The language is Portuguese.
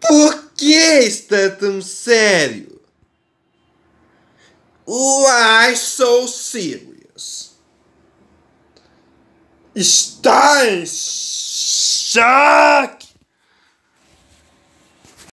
Por que está tão sério? Why so serious? Está em choque!